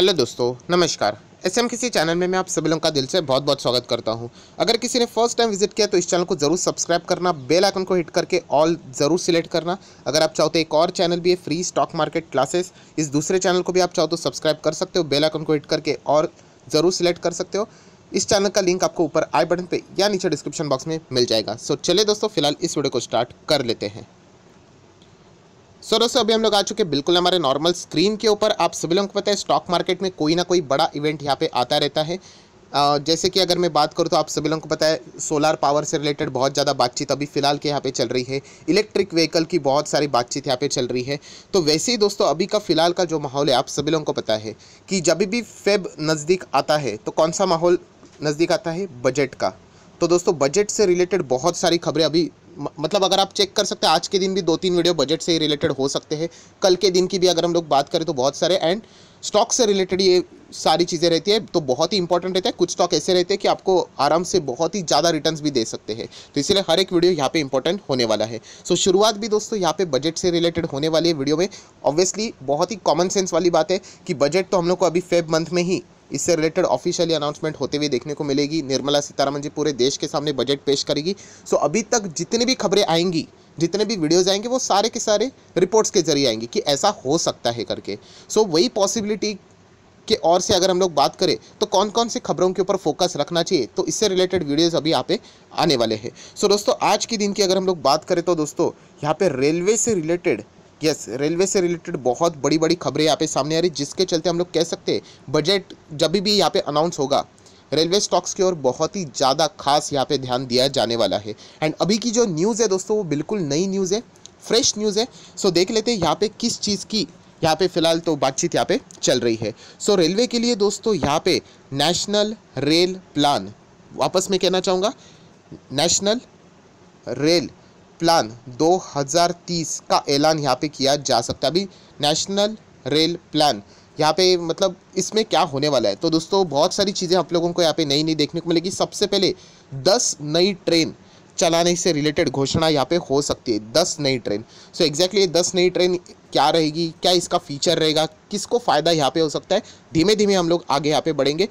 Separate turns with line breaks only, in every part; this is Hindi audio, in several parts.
हेलो दोस्तों नमस्कार एस एम किसी चैनल में मैं आप सभी लोगों का दिल से बहुत बहुत स्वागत करता हूं अगर किसी ने फर्स्ट टाइम विजिट किया तो इस चैनल को जरूर सब्सक्राइब करना बेल आइकन को हिट करके ऑल जरूर सिलेक्ट करना अगर आप चाहो तो एक और चैनल भी है फ्री स्टॉक मार्केट क्लासेस इस दूसरे चैनल को भी आप चाहो तो सब्सक्राइब कर सकते हो बेल आइकन को हिट करके और ज़रूर सिलेक्ट कर सकते हो इस चैनल का लिंक आपको ऊपर आई बटन पर या नीचे डिस्क्रिप्शन बॉक्स में मिल जाएगा सो चले दोस्तों फिलहाल इस वीडियो को स्टार्ट कर लेते हैं सो दोस्तों अभी हम लोग आ चुके हैं बिल्कुल हमारे नॉर्मल स्क्रीन के ऊपर आप सभी लोगों को पता है स्टॉक मार्केट में कोई ना कोई बड़ा इवेंट यहाँ पे आता रहता है जैसे कि अगर मैं बात करूँ तो आप सभी लोगों को पता है सोलार पावर से रिलेटेड बहुत ज़्यादा बातचीत अभी फ़िलहाल के यहाँ पे चल रही है इलेक्ट्रिक व्हीकल की बहुत सारी बातचीत यहाँ पे चल रही है तो वैसे ही दोस्तों अभी का फ़िलहाल का जो माहौल है आप सभी लोगों को पता है कि जब भी फेब नज़दीक आता है तो कौन सा माहौल नज़दीक आता है बजट का तो दोस्तों बजट से रिलेटेड बहुत सारी खबरें अभी मतलब अगर आप चेक कर सकते हैं आज के दिन भी दो तीन वीडियो बजट से रिलेटेड हो सकते हैं कल के दिन की भी अगर हम लोग बात करें तो बहुत सारे एंड स्टॉक से रिलेटेड ये सारी चीज़ें रहती है तो बहुत ही इंपॉर्टेंट रहता है कुछ स्टॉक ऐसे रहते हैं कि आपको आराम से बहुत ही ज़्यादा रिटर्न्स भी दे सकते हैं तो इसलिए हर एक वीडियो यहाँ पे इंपॉर्टेंट होने वाला है सो so, शुरुआत भी दोस्तों यहाँ पे बजट से रिलेटेड होने वाली है वीडियो में ऑब्वियसली बहुत ही कॉमन सेंस वाली बात है कि बजट तो हम लोग को अभी फेब मंथ में ही इससे रिलेटेड ऑफिशियली अनाउंसमेंट होते हुए देखने को मिलेगी निर्मला सीतारामन जी पूरे देश के सामने बजट पेश करेगी सो अभी तक जितनी भी खबरें आएंगी जितने भी वीडियोज आएंगे वो सारे के सारे रिपोर्ट्स के जरिए आएंगे कि ऐसा हो सकता है करके सो वही पॉसिबिलिटी के और से अगर हम लोग बात करें तो कौन कौन से खबरों के ऊपर फोकस रखना चाहिए तो इससे रिलेटेड वीडियोस अभी यहाँ पे आने वाले हैं सो so, दोस्तों आज के दिन की अगर हम लोग बात करें तो दोस्तों यहाँ पे रेलवे से रिलेटेड यस रेलवे से रिलेटेड बहुत बड़ी बड़ी खबरें यहाँ पे सामने आ रही जिसके चलते हम लोग कह सकते हैं बजट जब भी यहाँ पे अनाउंस होगा रेलवे स्टॉक्स की ओर बहुत ही ज़्यादा खास यहाँ पे ध्यान दिया जाने वाला है एंड अभी की जो न्यूज़ है दोस्तों वो बिल्कुल नई न्यूज़ है फ्रेश न्यूज़ है सो देख लेते हैं यहाँ पे किस चीज़ की यहाँ पे फिलहाल तो बातचीत यहाँ पे चल रही है सो रेलवे के लिए दोस्तों यहाँ पे नेशनल रेल प्लान वापस मैं कहना चाहूँगा नेशनल रेल प्लान 2030 का ऐलान यहाँ पे किया जा सकता है अभी नेशनल रेल प्लान यहाँ पे मतलब इसमें क्या होने वाला है तो दोस्तों बहुत सारी चीज़ें आप लोगों को यहाँ पे नई नई देखने को मिलेगी सबसे पहले दस नई ट्रेन चलाने से रिलेटेड घोषणा यहाँ पे हो सकती है दस नई ट्रेन सो एग्जैक्टली दस नई ट्रेन क्या रहेगी क्या इसका फीचर रहेगा किसको फ़ायदा यहाँ पे हो सकता है धीमे धीमे हम लोग आगे यहाँ पे बढ़ेंगे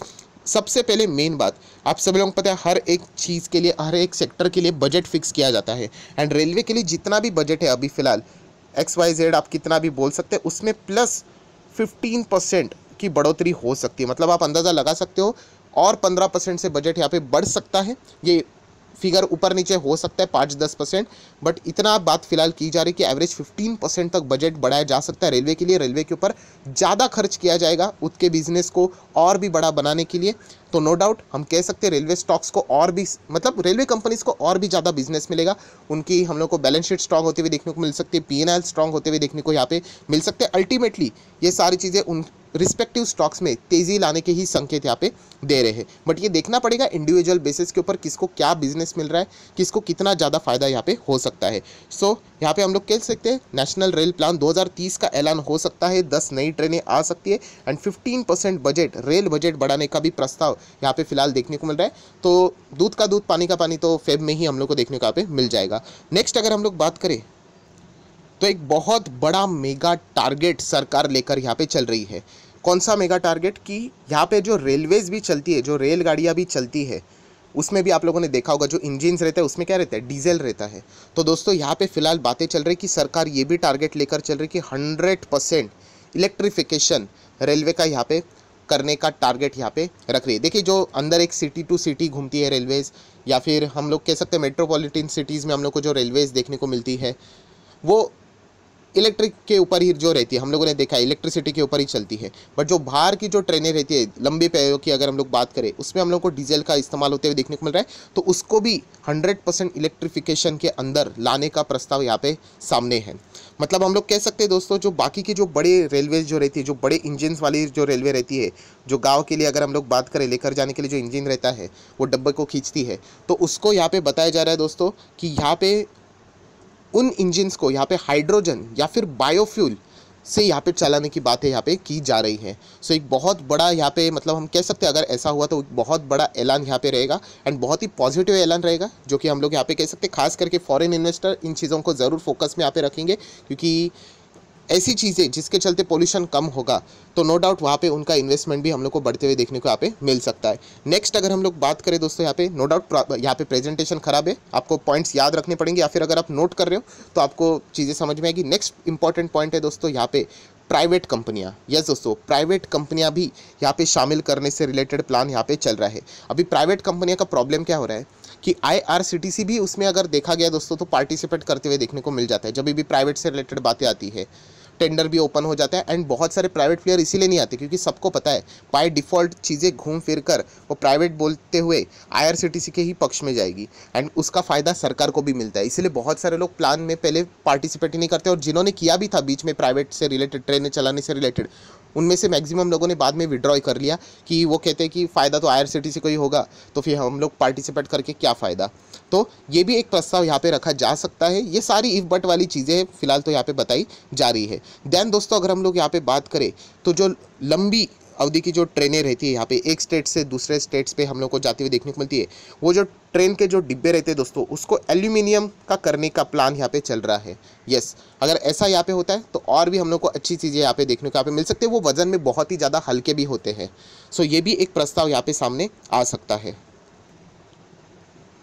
सबसे पहले मेन बात आप सभी लोगों को पता है हर एक चीज़ के लिए हर एक सेक्टर के लिए बजट फिक्स किया जाता है एंड रेलवे के लिए जितना भी बजट है अभी फ़िलहाल एक्स वाई जेड आप कितना भी बोल सकते हैं उसमें प्लस फिफ्टीन परसेंट की बढ़ोतरी हो सकती है मतलब आप अंदाज़ा लगा सकते हो और पंद्रह परसेंट से बजट यहाँ पे बढ़ सकता है ये फिगर ऊपर नीचे हो सकता है पाँच दस परसेंट बट इतना बात फिलहाल की जा रही है कि एवरेज फिफ्टीन परसेंट तक बजट बढ़ाया जा सकता है रेलवे के लिए रेलवे के ऊपर ज़्यादा खर्च किया जाएगा उसके बिजनेस को और भी बड़ा बनाने के लिए तो नो डाउट हम कह सकते हैं रेलवे स्टॉक्स को और भी मतलब रेलवे कंपनीज को और भी ज़्यादा बिजनेस मिलेगा उनकी हम लोग को बैलेंस शीट स्ट्रॉग होते हुए देखने को मिल सकती है पी एन स्ट्रॉन्ग होते हुए देखने को यहाँ पे मिल सकते हैं अल्टीमेटली ये सारी चीज़ें उन रिस्पेक्टिव स्टॉक्स में तेज़ी लाने के ही संकेत यहाँ पे दे रहे हैं बट ये देखना पड़ेगा इंडिविजुअल बेसिस के ऊपर किसको क्या बिजनेस मिल रहा है किसको कितना ज़्यादा फायदा यहाँ पे हो सकता है सो so, यहाँ पे हम लोग कह सकते हैं नेशनल रेल प्लान 2030 का ऐलान हो सकता है दस नई ट्रेनें आ सकती है and fifteen percent budget rail budget बढ़ाने का भी प्रस्ताव यहाँ पर फिलहाल देखने को मिल रहा है तो दूध का दूध पानी का पानी तो फेब में ही हम लोग को देखने को यहाँ पर मिल जाएगा नेक्स्ट अगर हम लोग बात करें तो एक बहुत बड़ा मेगा टारगेट सरकार लेकर यहाँ पे चल रही है कौन सा मेगा टारगेट कि यहाँ पे जो रेलवेज़ भी चलती है जो रेलगाड़ियाँ भी चलती है उसमें भी आप लोगों ने देखा होगा जो इंजिनस रहते हैं उसमें क्या रहता है डीजल रहता है तो दोस्तों यहाँ पे फिलहाल बातें चल रही कि सरकार ये भी टारगेट लेकर चल रही कि हंड्रेड परसेंट इलेक्ट्रिफिकेशन रेलवे का यहाँ पर करने का टारगेट यहाँ पे रख रही है देखिए जो अंदर एक सिटी टू सिटी घूमती है रेलवेज़ या फिर हम लोग कह सकते हैं मेट्रोपॉलिटन सिटीज़ में हम लोग को जो रेलवेज़ देखने को मिलती है वो इलेक्ट्रिक के ऊपर ही जो रहती है हम लोगों ने देखा है इलेक्ट्रिसिटी के ऊपर ही चलती है बट जो बाहर की जो ट्रेनें रहती है लंबे पैरों की अगर हम लोग बात करें उसमें हम लोग को डीजल का इस्तेमाल होते हुए देखने को मिल रहा है तो उसको भी हंड्रेड परसेंट इलेक्ट्रिफिकेशन के अंदर लाने का प्रस्ताव यहाँ पे सामने है मतलब हम लोग कह सकते हैं दोस्तों जो बाकी की जो बड़े रेलवे जो रहती है जो बड़े इंजिन वाली जो रेलवे रहती है जो गाँव के लिए अगर हम लोग बात करें लेकर जाने के लिए जो इंजिन रहता है वो डब्बे को खींचती है तो उसको यहाँ पे बताया जा रहा है दोस्तों कि यहाँ पे उन इंजन्स को यहाँ पे हाइड्रोजन या फिर बायोफ्यूल से यहाँ पे चलाने की बातें यहाँ पे की जा रही हैं सो so, एक बहुत बड़ा यहाँ पे मतलब हम कह सकते हैं अगर ऐसा हुआ तो एक बहुत बड़ा ऐलान यहाँ पे रहेगा एंड बहुत ही पॉजिटिव ऐलान रहेगा जो कि हम लोग यहाँ पे कह सकते हैं खास करके फॉरेन इन्वेस्टर इन चीज़ों को ज़रूर फोकस में यहाँ पे रखेंगे क्योंकि ऐसी चीज़ें जिसके चलते पोल्यूशन कम होगा तो नो डाउट वहाँ पे उनका इन्वेस्टमेंट भी हम लोग को बढ़ते हुए देखने को यहाँ पे मिल सकता है नेक्स्ट अगर हम लोग बात करें दोस्तों यहाँ पे नो डाउट यहाँ पे प्रेजेंटेशन खराब है आपको पॉइंट्स याद रखने पड़ेंगे या फिर अगर आप नोट कर रहे हो तो आपको चीज़ें समझ में आएगी नेक्स्ट इंपॉर्टेंट पॉइंट है दोस्तों यहाँ पे प्राइवेट कंपनियां यस दोस्तों प्राइवेट कंपनियां भी यहाँ पे शामिल करने से रिलेटेड प्लान यहाँ पे चल रहा है अभी प्राइवेट कंपनियां का प्रॉब्लम क्या हो रहा है कि आईआरसीटीसी भी उसमें अगर देखा गया दोस्तों तो पार्टिसिपेट करते हुए देखने को मिल जाता है जब भी प्राइवेट से रिलेटेड बातें आती है टेंडर भी ओपन हो जाता है एंड बहुत सारे प्राइवेट प्लेयर इसीलिए नहीं आते क्योंकि सबको पता है बाय डिफ़ॉल्ट चीज़ें घूम फिर कर वो प्राइवेट बोलते हुए आईआरसीटीसी के ही पक्ष में जाएगी एंड उसका फ़ायदा सरकार को भी मिलता है इसीलिए बहुत सारे लोग प्लान में पहले पार्टिसिपेट ही नहीं करते और जिन्होंने किया भी था बीच में प्राइवेट से रिलेटेड ट्रेनें चलाने से रिलेटेड उनमें से मैक्सिमम लोगों ने बाद में विड्रॉ कर लिया कि वो कहते हैं कि फ़ायदा तो आई को ही होगा तो फिर हम लोग पार्टिसिपेट करके क्या फ़ायदा तो ये भी एक प्रस्ताव यहाँ पे रखा जा सकता है ये सारी इफ बट वाली चीज़ें फिलहाल तो यहाँ पे बताई जा रही है देन दोस्तों अगर हम लोग यहाँ पे बात करें तो जो लंबी अवधि की जो ट्रेनें रहती है यहाँ पे एक स्टेट से दूसरे स्टेट्स पे हम लोग को जाती हुई देखने को मिलती है वो जो ट्रेन के जो डिब्बे रहते हैं दोस्तों उसको एल्यूमिनियम का करने का प्लान यहाँ पे चल रहा है यस अगर ऐसा यहाँ पे होता है तो और भी हम लोग को अच्छी चीज़ें यहाँ पे देखने को यहाँ पे मिल सकती है वो वज़न में बहुत ही ज़्यादा हल्के भी होते हैं सो ये भी एक प्रस्ताव यहाँ पे सामने आ सकता है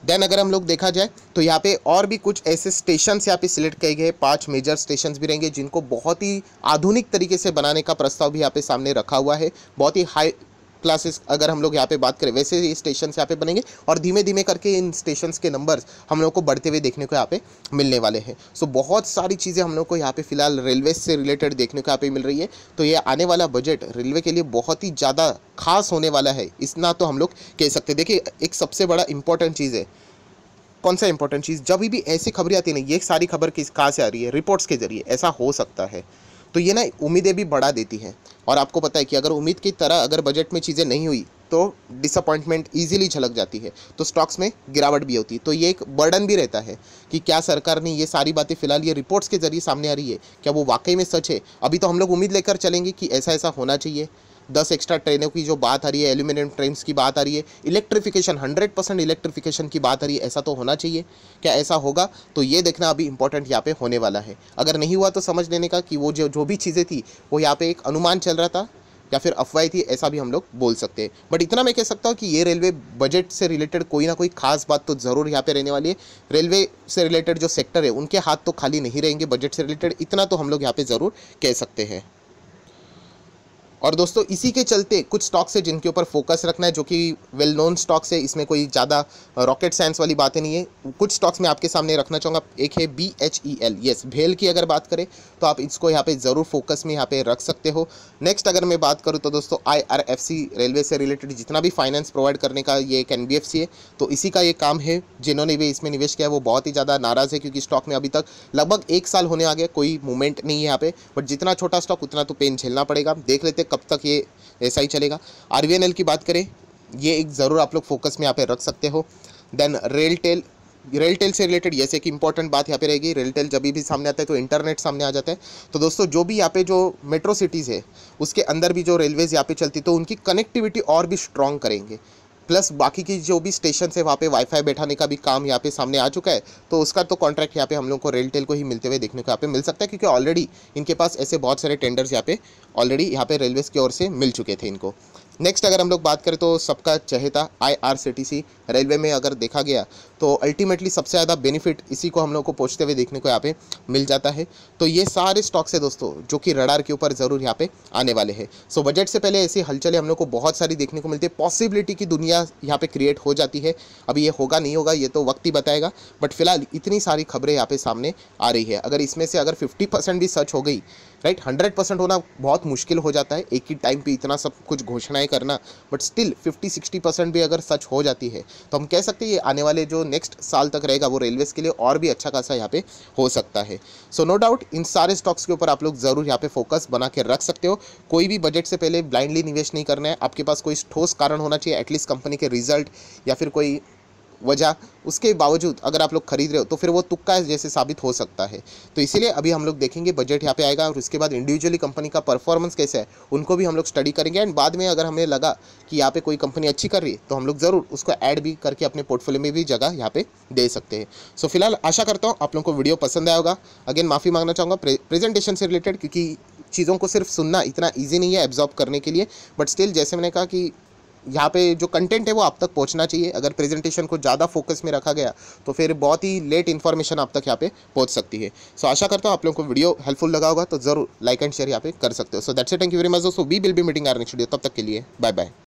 देन अगर हम लोग देखा जाए तो यहाँ पे और भी कुछ ऐसे स्टेशन यहाँ पे सिलेक्ट किए गए पांच मेजर स्टेशन भी रहेंगे जिनको बहुत ही आधुनिक तरीके से बनाने का प्रस्ताव भी यहाँ पे सामने रखा हुआ है बहुत ही हाई क्लासेस अगर हम लोग यहाँ पे बात करें वैसे ही स्टेशन यहाँ पे बनेंगे और धीमे धीमे करके इन स्टेशन के नंबर्स हम लोग को बढ़ते हुए देखने को यहाँ पे मिलने वाले हैं सो बहुत सारी चीज़ें हम लोग को यहाँ पे फिलहाल रेलवे से रिलेटेड देखने को यहाँ पे मिल रही है तो ये आने वाला बजट रेलवे के लिए बहुत ही ज़्यादा खास होने वाला है इतना तो हम लोग कह सकते देखिए एक सबसे बड़ा इंपॉर्टेंट चीज़ है कौन सा इंपॉर्टेंट चीज़ जब भी ऐसी खबरें आती नहीं ये सारी खबर किस कहाँ से आ रही है रिपोर्ट्स के जरिए ऐसा हो सकता है तो ये ना उम्मीदें भी बढ़ा देती है और आपको पता है कि अगर उम्मीद की तरह अगर बजट में चीज़ें नहीं हुई तो डिसअपॉइंटमेंट ईजिली झलक जाती है तो स्टॉक्स में गिरावट भी होती है तो ये एक बर्डन भी रहता है कि क्या सरकार ने ये सारी बातें फिलहाल ये रिपोर्ट्स के जरिए सामने आ रही है क्या वो वाकई में सच है अभी तो हम लोग उम्मीद लेकर चलेंगे कि ऐसा ऐसा होना चाहिए दस एक्स्ट्रा ट्रेनों की जो बात आ रही है एल्यूमिनियम ट्रेन की बात आ रही है इलेक्ट्रिफिकेशन हंड्रेड परसेंट इलेक्ट्रिफिकेशन की बात आ रही है ऐसा तो होना चाहिए क्या ऐसा होगा तो ये देखना अभी इंपॉर्टेंट यहाँ पे होने वाला है अगर नहीं हुआ तो समझ लेने का कि वो जो जो भी चीज़ें थी वो यहाँ पे एक अनुमान चल रहा था या फिर अफवाह थी ऐसा भी हम लोग बोल सकते हैं बट इतना मैं कह सकता हूँ कि ये रेलवे बजट से रिलेटेड कोई ना कोई खास बात तो ज़रूर यहाँ पे रहने वाली है रेलवे से रिलेटेड जो सेक्टर है उनके हाथ तो खाली नहीं रहेंगे बजट से रिलेटेड इतना तो हम लोग यहाँ पे ज़रूर कह सकते हैं और दोस्तों इसी के चलते कुछ स्टॉक्स है जिनके ऊपर फोकस रखना है जो कि वेल नोन स्टॉक्स है इसमें कोई ज़्यादा रॉकेट साइंस वाली बातें नहीं है कुछ स्टॉक्स मैं आपके सामने रखना चाहूँगा एक है B H E L yes भेल की अगर बात करें तो आप इसको यहाँ पे ज़रूर फोकस में यहाँ पे रख सकते हो नेक्स्ट अगर मैं बात करूँ तो दोस्तों I R F C railway से रिलेटेड जितना भी फाइनेंस प्रोवाइड करने का ये एक एन बी एफ सी है तो इसी का ये काम है जिन्होंने भी इसमें निवेश किया वो बहुत ही ज़्यादा नाराज़ है क्योंकि स्टॉक में अभी तक लगभग एक साल होने आ गया कोई मूवमेंट नहीं है यहाँ पे बट जितना छोटा स्टॉक उतना तो पेन झेलना पड़ेगा देख लेते तब तक ये ऐसा ही चलेगा आर की बात करें ये एक ज़रूर आप लोग फोकस में यहाँ पे रख सकते हो then RailTel RailTel से रिलेटेड ये एक इंपॉर्टेंट बात यहाँ पे रहेगी रेल टेल जब भी सामने आता है तो इंटरनेट सामने आ जाता है तो दोस्तों जो भी यहाँ पे जो मेट्रो सिटीज़ है उसके अंदर भी जो रेलवेज़ यहाँ पे चलती तो उनकी कनेक्टिविटी और भी स्ट्रॉन्ग करेंगे प्लस बाकी की जो भी स्टेशन है वहाँ पे वाईफाई बैठाने का भी काम यहाँ पे सामने आ चुका है तो उसका तो कॉन्ट्रैक्ट यहाँ पे हम लोग को रेलटेल को ही मिलते हुए देखने को यहाँ पे मिल सकता है क्योंकि ऑलरेडी इनके पास ऐसे बहुत सारे टेंडर्स यहाँ पे ऑलरेडी यहाँ पे रेलवेज़ की ओर से मिल चुके थे इनको नेक्स्ट अगर हम लोग बात करें तो सबका चहेता आईआरसीटीसी रेलवे में अगर देखा गया तो अल्टीमेटली सबसे ज़्यादा बेनिफिट इसी को हम लोग को पहुँचते हुए देखने को यहाँ पे मिल जाता है तो ये सारे स्टॉक्स है दोस्तों जो कि रडार के ऊपर ज़रूर यहाँ पे आने वाले हैं सो बजट से पहले ऐसी हलचलें हम लोग को बहुत सारी देखने को मिलती है पॉसिबिलिटी की दुनिया यहाँ पर क्रिएट हो जाती है अभी ये होगा नहीं होगा ये तो वक्त ही बताएगा बट फिलहाल इतनी सारी खबरें यहाँ पर सामने आ रही है अगर इसमें से अगर फिफ्टी भी सर्च हो गई राइट हंड्रेड परसेंट होना बहुत मुश्किल हो जाता है एक ही टाइम पे इतना सब कुछ घोषणाएं करना but still fifty sixty percent भी अगर सच हो जाती है तो हम कह सकते हैं ये आने वाले जो नेक्स्ट साल तक रहेगा वो रेलवेज़ के लिए और भी अच्छा खासा यहाँ पे हो सकता है सो नो डाउट इन सारे स्टॉक्स के ऊपर आप लोग ज़रूर यहाँ पे फोकस बना के रख सकते हो कोई भी बजट से पहले ब्लाइंडली निवेश नहीं करना है आपके पास कोई ठोस कारण होना चाहिए एटलीस्ट कंपनी के रिजल्ट या फिर कोई वजह उसके बावजूद अगर आप लोग खरीद रहे हो तो फिर वो तुक्का जैसे साबित हो सकता है तो इसीलिए अभी हम लोग देखेंगे बजट यहाँ पे आएगा और उसके बाद इंडिविजुअली कंपनी का परफॉर्मेंस कैसे है उनको भी हम लोग स्टडी करेंगे एंड बाद में अगर हमें लगा कि यहाँ पे कोई कंपनी अच्छी कर रही है तो हम लोग ज़रूर उसको ऐड भी करके अपने पोर्टफोलियो में भी जगह यहाँ पे दे सकते हैं सो फिलहाल आशा करता हूँ आप लोग को वीडियो पसंद आया होगा अगेन माफ़ी मांगना चाहूँगा प्रेजेंटेशन से रिलेटेड क्योंकि चीज़ों को सिर्फ सुनना इतना ईजी नहीं है एब्जॉर्ब करने के लिए बट स्टिल जैसे मैंने कहा कि यहाँ पे जो कंटेंट है वो आप तक पहुँचना चाहिए अगर प्रेजेंटेशन को ज़्यादा फोकस में रखा गया तो फिर बहुत ही लेट इन्फॉर्मेशन आप तक यहाँ पे पहुँच सकती है सो so, आशा करता हूँ आप लोगों को वीडियो हेल्पफुल लगा होगा तो जरूर लाइक एंड शेयर यहाँ पे कर सकते हो so that's thank you very much दोस्तों we will be meeting our next video तब तक के लिए बाय बाय